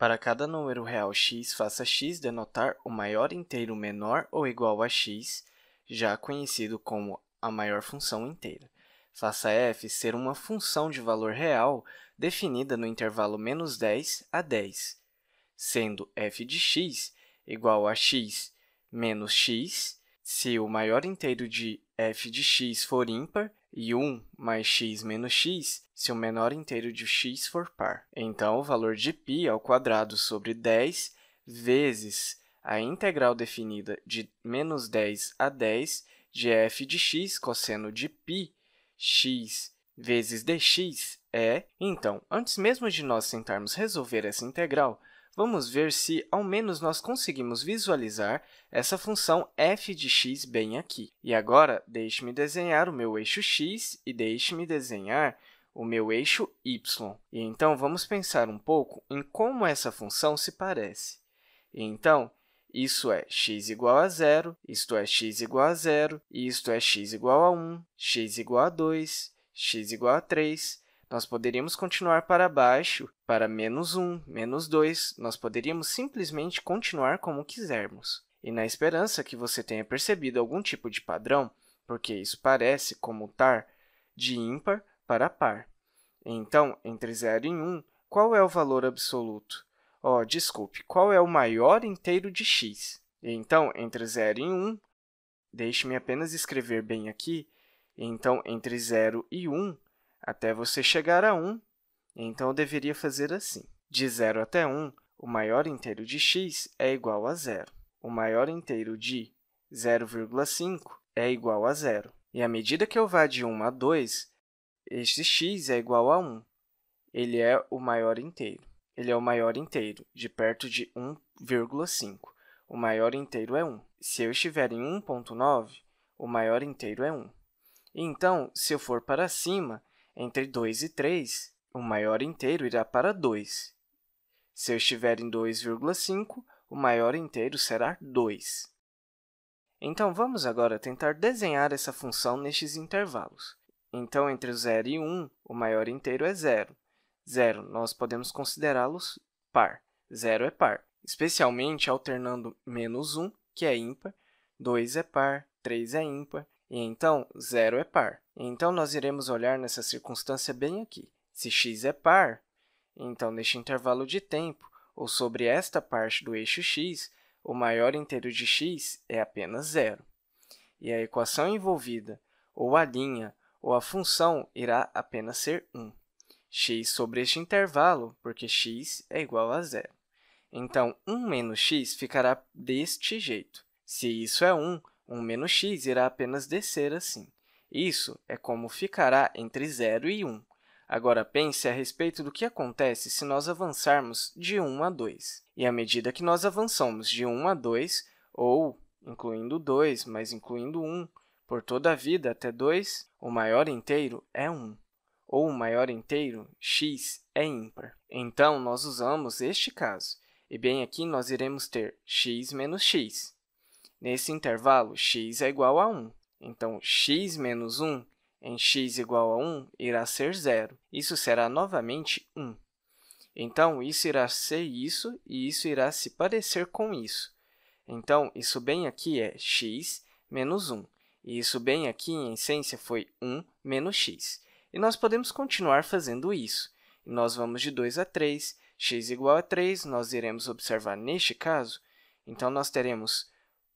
Para cada número real x, faça x denotar o maior inteiro menor ou igual a x, já conhecido como a maior função inteira. Faça f ser uma função de valor real definida no intervalo menos 10 a 10, sendo f de x igual a x menos x, se o maior inteiro de f de x for ímpar e 1 mais x menos x se o menor inteiro de x for par. Então, o valor de π ao quadrado sobre 10 vezes a integral definida de menos 10 a 10 de f de x cosseno de π, x vezes dx é... Então, antes mesmo de nós tentarmos resolver essa integral, vamos ver se ao menos nós conseguimos visualizar essa função f de x bem aqui. E agora, deixe-me desenhar o meu eixo x e deixe-me desenhar o meu eixo y. E então, vamos pensar um pouco em como essa função se parece. E então, isso é x igual a zero, isto é x igual a zero, isto é x igual a 1, x igual a 2, x igual a 3, nós poderíamos continuar para baixo, para menos 1, menos 2, nós poderíamos simplesmente continuar como quisermos. E na esperança que você tenha percebido algum tipo de padrão, porque isso parece comutar de ímpar para par. Então, entre 0 e 1, qual é o valor absoluto? Oh, desculpe, qual é o maior inteiro de x? Então, entre 0 e 1, deixe-me apenas escrever bem aqui. Então, entre 0 e 1, até você chegar a 1. Então, eu deveria fazer assim. De 0 até 1, o maior inteiro de x é igual a zero. O maior inteiro de 0,5 é igual a zero. E à medida que eu vá de 1 a 2, este x é igual a 1. Ele é o maior inteiro. Ele é o maior inteiro, de perto de 1,5. O maior inteiro é 1. Se eu estiver em 1,9, o maior inteiro é 1. Então, se eu for para cima, entre 2 e 3, o maior inteiro irá para 2. Se eu estiver em 2,5, o maior inteiro será 2. Então, vamos agora tentar desenhar essa função nestes intervalos. Então, entre 0 e 1, o maior inteiro é 0. 0, nós podemos considerá-los par. 0 é par, especialmente alternando menos 1, que é ímpar, 2 é par, 3 é ímpar, e então 0 é par. Então, nós iremos olhar nessa circunstância bem aqui. Se x é par, então, neste intervalo de tempo, ou sobre esta parte do eixo x, o maior inteiro de x é apenas zero. E a equação envolvida, ou a linha, ou a função, irá apenas ser 1. x sobre este intervalo, porque x é igual a zero. Então, 1 menos x ficará deste jeito. Se isso é 1, 1 menos x irá apenas descer assim. Isso é como ficará entre 0 e 1. Agora, pense a respeito do que acontece se nós avançarmos de 1 a 2. E à medida que nós avançamos de 1 a 2, ou incluindo 2, mas incluindo 1, por toda a vida até 2, o maior inteiro é 1, ou o maior inteiro, x, é ímpar. Então, nós usamos este caso. E bem aqui nós iremos ter x menos x. Nesse intervalo, x é igual a 1. Então, x menos 1 em x igual a 1 irá ser zero. Isso será novamente 1. Então, isso irá ser isso, e isso irá se parecer com isso. Então, isso bem aqui é x menos 1. E isso bem aqui, em essência, foi 1 menos x. E nós podemos continuar fazendo isso. E nós vamos de 2 a 3, x igual a 3, nós iremos observar neste caso, então, nós teremos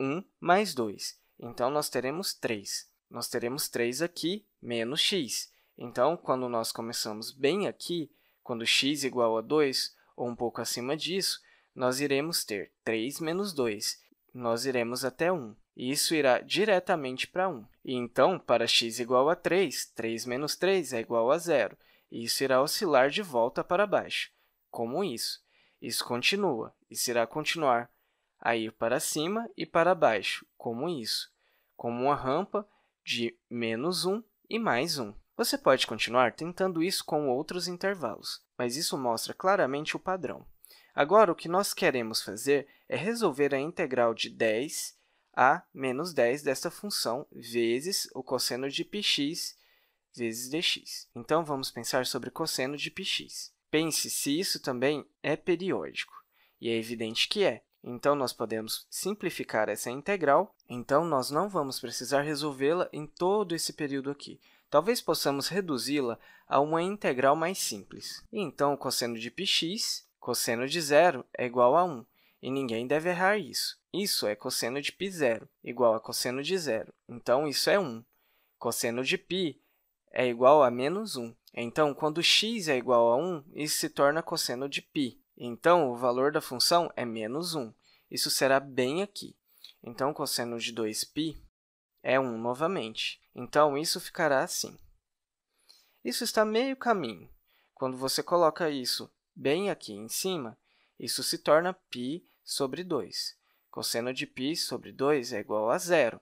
1 mais 2. Então, nós teremos 3. Nós teremos 3 aqui menos x. Então, quando nós começamos bem aqui, quando x é igual a 2, ou um pouco acima disso, nós iremos ter 3 menos 2. Nós iremos até 1. E isso irá diretamente para 1. E então, para x igual a 3, 3 menos 3 é igual a zero. E isso irá oscilar de volta para baixo, como isso. Isso continua. Isso irá continuar a ir para cima e para baixo, como isso como uma rampa de menos 1 e mais 1. Você pode continuar tentando isso com outros intervalos, mas isso mostra claramente o padrão. Agora, o que nós queremos fazer é resolver a integral de 10 a menos 10 desta função vezes o cosseno de px vezes dx. Então, vamos pensar sobre cosseno de px. Pense se isso também é periódico, e é evidente que é. Então, nós podemos simplificar essa integral, então nós não vamos precisar resolvê-la em todo esse período aqui. Talvez possamos reduzi-la a uma integral mais simples. Então, cosseno de πx, cosseno de zero, é igual a 1, e ninguém deve errar isso. Isso é cosseno de π0, igual a cosseno de zero, então isso é 1. Cosseno de π é igual a menos 1. Então, quando x é igual a 1, isso se torna cosseno de π. Então, o valor da função é menos 1. Isso será bem aqui. Então, o cosseno de 2π é 1 novamente. Então, isso ficará assim. Isso está meio caminho. Quando você coloca isso bem aqui em cima, isso se torna π sobre 2. Cosseno de π sobre 2 é igual a zero.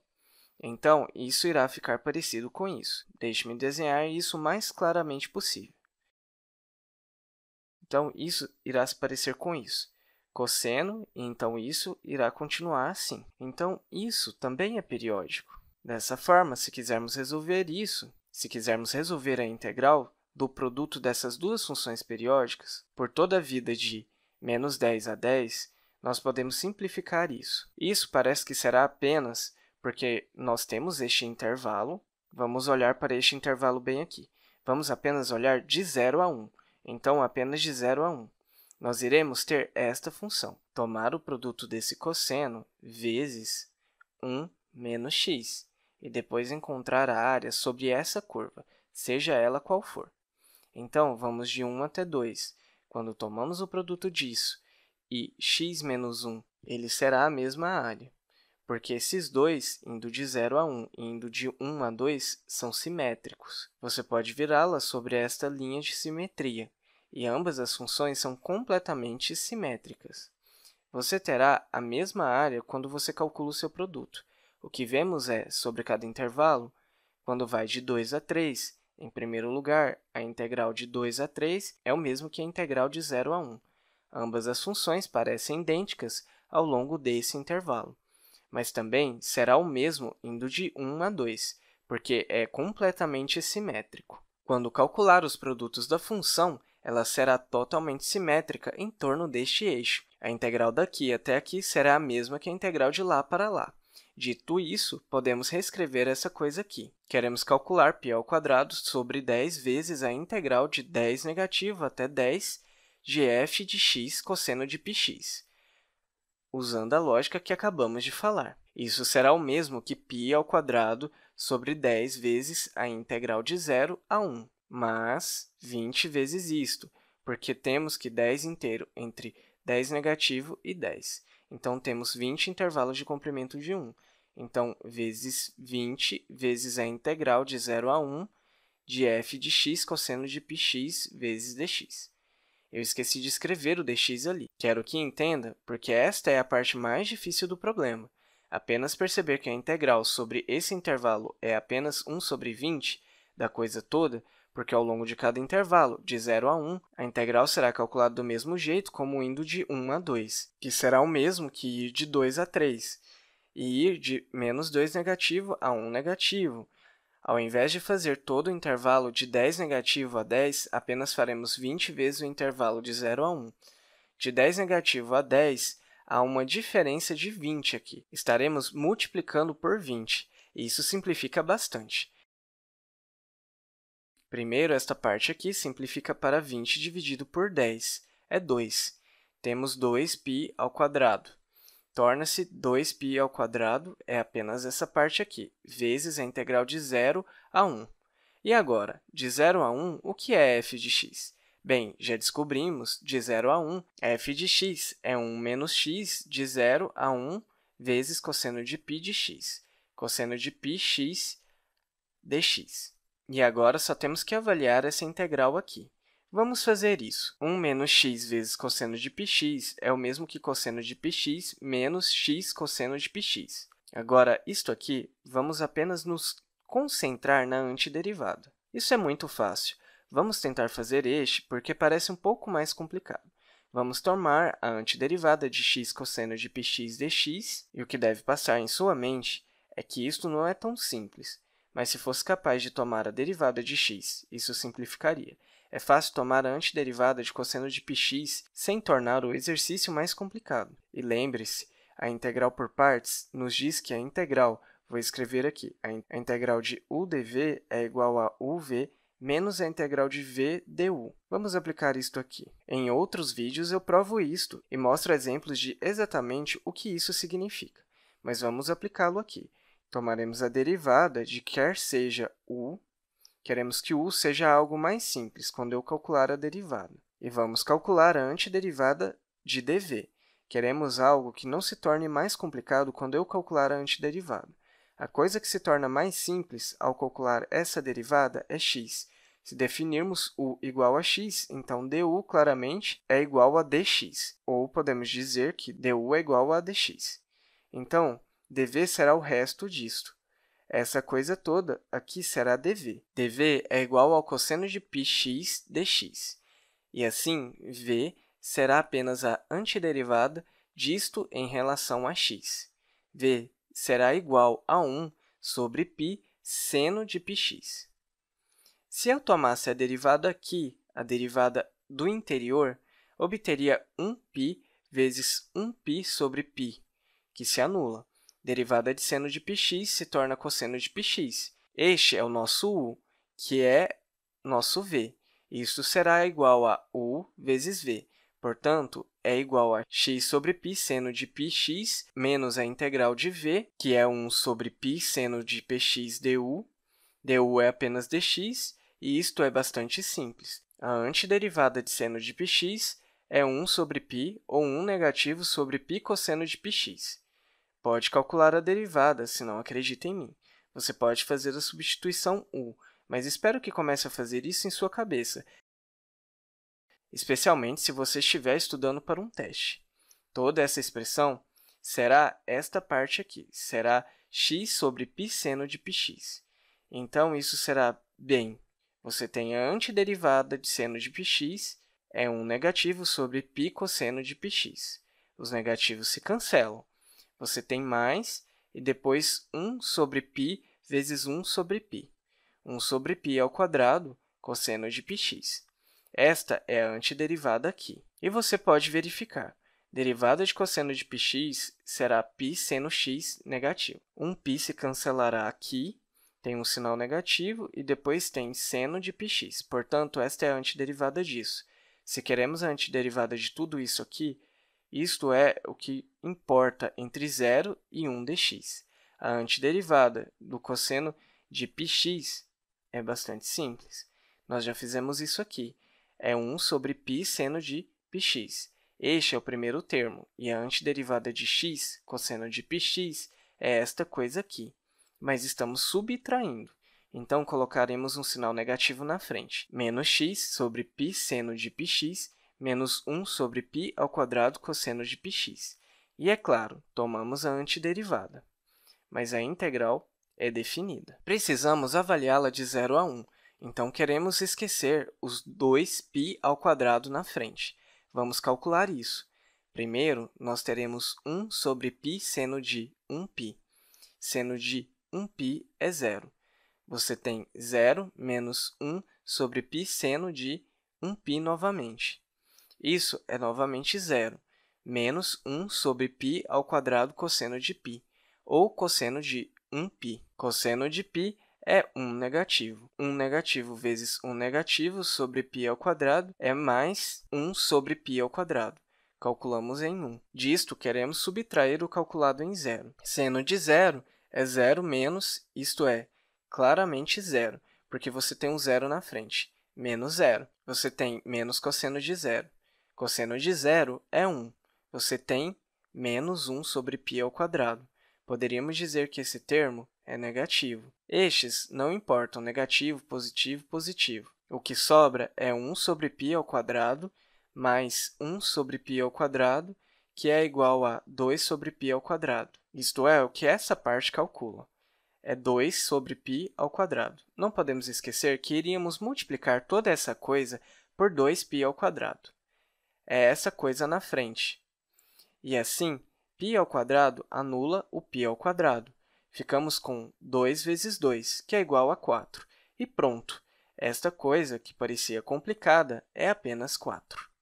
Então, isso irá ficar parecido com isso. Deixe-me desenhar isso o mais claramente possível. Então, isso irá se parecer com isso. Cosseno, então isso irá continuar assim. Então, isso também é periódico. Dessa forma, se quisermos resolver isso, se quisermos resolver a integral do produto dessas duas funções periódicas por toda a vida de menos 10 a 10, nós podemos simplificar isso. Isso parece que será apenas porque nós temos este intervalo. Vamos olhar para este intervalo bem aqui. Vamos apenas olhar de 0 a 1 então apenas de 0 a 1. Nós iremos ter esta função, tomar o produto desse cosseno vezes 1 menos x, e depois encontrar a área sobre essa curva, seja ela qual for. Então, vamos de 1 até 2. Quando tomamos o produto disso e x menos 1, ele será a mesma área porque esses dois, indo de 0 a 1 e indo de 1 a 2, são simétricos. Você pode virá-las sobre esta linha de simetria, e ambas as funções são completamente simétricas. Você terá a mesma área quando você calcula o seu produto. O que vemos é, sobre cada intervalo, quando vai de 2 a 3, em primeiro lugar, a integral de 2 a 3 é o mesmo que a integral de 0 a 1. Ambas as funções parecem idênticas ao longo desse intervalo mas também será o mesmo indo de 1 a 2, porque é completamente simétrico. Quando calcular os produtos da função, ela será totalmente simétrica em torno deste eixo. A integral daqui até aqui será a mesma que a integral de lá para lá. Dito isso, podemos reescrever essa coisa aqui. Queremos calcular π² sobre 10 vezes a integral de 10 negativo até 10 gf de x cosseno de px usando a lógica que acabamos de falar. Isso será o mesmo que π ao quadrado sobre 10 vezes a integral de 0 a 1, mas 20 vezes isto, porque temos que 10 inteiro entre 10 negativo e 10. Então, temos 20 intervalos de comprimento de 1. Então, vezes 20 vezes a integral de 0 a 1 de f de x cosseno de πx vezes dx. Eu esqueci de escrever o dx ali. Quero que entenda, porque esta é a parte mais difícil do problema. Apenas perceber que a integral sobre esse intervalo é apenas 1 sobre 20 da coisa toda, porque ao longo de cada intervalo, de 0 a 1, a integral será calculada do mesmo jeito como indo de 1 a 2, que será o mesmo que ir de 2 a 3, e ir de menos 2 negativo a 1 negativo, ao invés de fazer todo o intervalo de 10 negativo a 10, apenas faremos 20 vezes o intervalo de 0 a 1. De 10 negativo a 10, há uma diferença de 20 aqui. Estaremos multiplicando por 20, e isso simplifica bastante. Primeiro, esta parte aqui simplifica para 20 dividido por 10, é 2. Temos 2π ao quadrado torna-se 2π ao quadrado, é apenas essa parte aqui, vezes a integral de 0 a 1. E agora, de 0 a 1, o que é f de x? Bem, já descobrimos, de 0 a 1, f de x é 1 menos x de 0 a 1 vezes cosseno de π de x, cosseno de πx x dx. E agora só temos que avaliar essa integral aqui. Vamos fazer isso. 1 menos x vezes cosseno de px é o mesmo que cosseno de px menos x cosseno de px. Agora, isto aqui, vamos apenas nos concentrar na antiderivada. Isso é muito fácil. Vamos tentar fazer este, porque parece um pouco mais complicado. Vamos tomar a antiderivada de x cosseno de px dx, e o que deve passar em sua mente é que isto não é tão simples mas se fosse capaz de tomar a derivada de x, isso simplificaria. É fácil tomar a antiderivada de cosseno de px sem tornar o exercício mais complicado. E lembre-se, a integral por partes nos diz que a integral, vou escrever aqui, a integral de u dv é igual a uv menos a integral de v du. Vamos aplicar isto aqui. Em outros vídeos eu provo isto e mostro exemplos de exatamente o que isso significa, mas vamos aplicá-lo aqui tomaremos a derivada de quer seja u, queremos que u seja algo mais simples quando eu calcular a derivada. E vamos calcular a antiderivada de dv. Queremos algo que não se torne mais complicado quando eu calcular a antiderivada. A coisa que se torna mais simples ao calcular essa derivada é x. Se definirmos u igual a x, então du claramente é igual a dx, ou podemos dizer que du é igual a dx. Então, dv será o resto disto. Essa coisa toda aqui será dv. dv é igual ao cosseno de πx dx. E assim, v será apenas a antiderivada disto em relação a x. v será igual a 1 sobre π seno de πx. Se eu tomasse a derivada aqui, a derivada do interior, obteria 1π vezes 1π sobre π, que se anula derivada de seno de px se torna cosseno de px. Este é o nosso u, que é nosso v. Isso será igual a u vezes v. Portanto, é igual a x sobre π seno de πx menos a integral de v, que é 1 sobre π seno de px du. du é apenas dx, e isto é bastante simples. A antiderivada de seno de px é 1 sobre π ou 1 negativo sobre π cosseno de px. Pode calcular a derivada, se não acredita em mim. Você pode fazer a substituição u, mas espero que comece a fazer isso em sua cabeça, especialmente se você estiver estudando para um teste. Toda essa expressão será esta parte aqui, será x sobre π seno de px. Então, isso será, bem, você tem a antiderivada de seno de px, é um negativo sobre π cosseno de px. Os negativos se cancelam, você tem mais, e depois 1 sobre π vezes 1 sobre π. 1 sobre π ao quadrado, cosseno de πx. Esta é a antiderivada aqui. E você pode verificar. Derivada de cosseno de πx será π seno x negativo. Um π se cancelará aqui, tem um sinal negativo, e depois tem seno de πx. Portanto, esta é a antiderivada disso. Se queremos a antiderivada de tudo isso aqui, isto é o que importa entre 0 e 1 dx. A antiderivada do cosseno de πx é bastante simples. Nós já fizemos isso aqui. É 1 sobre π seno de πx. Este é o primeiro termo, e a antiderivada de x, cosseno de πx, é esta coisa aqui. Mas estamos subtraindo, então colocaremos um sinal negativo na frente. Menos x sobre π seno de πx menos 1 sobre π ao quadrado cosseno de πx. E, é claro, tomamos a antiderivada, mas a integral é definida. Precisamos avaliá-la de 0 a 1, então queremos esquecer os 2π ao quadrado na frente. Vamos calcular isso. Primeiro, nós teremos 1 sobre π seno de 1π. Seno de 1π é zero. Você tem 0 menos 1 sobre π seno de 1π novamente. Isso é novamente zero, menos 1 sobre π ao quadrado cosseno de π, ou cosseno de 1π. Cosseno de π é 1 negativo. 1 negativo vezes 1 negativo sobre π ao quadrado é mais 1 sobre π ao quadrado. Calculamos em 1. Disto, queremos subtrair o calculado em zero. Seno de zero, é zero menos, isto é, claramente zero, porque você tem um zero na frente. Menos zero. Você tem menos cosseno de zero. Cosseno de zero é 1. Você tem menos 1 sobre π ao quadrado. Poderíamos dizer que esse termo é negativo. Estes não importam negativo, positivo, positivo. O que sobra é 1 sobre π ao quadrado mais 1 sobre π ao quadrado, que é igual a 2 sobre π ao quadrado. Isto é, o que essa parte calcula. É 2 sobre π ao quadrado. Não podemos esquecer que iríamos multiplicar toda essa coisa por 2π ao quadrado é essa coisa na frente. E assim, π anula o π Ficamos com 2 vezes 2, que é igual a 4. E pronto! Esta coisa, que parecia complicada, é apenas 4.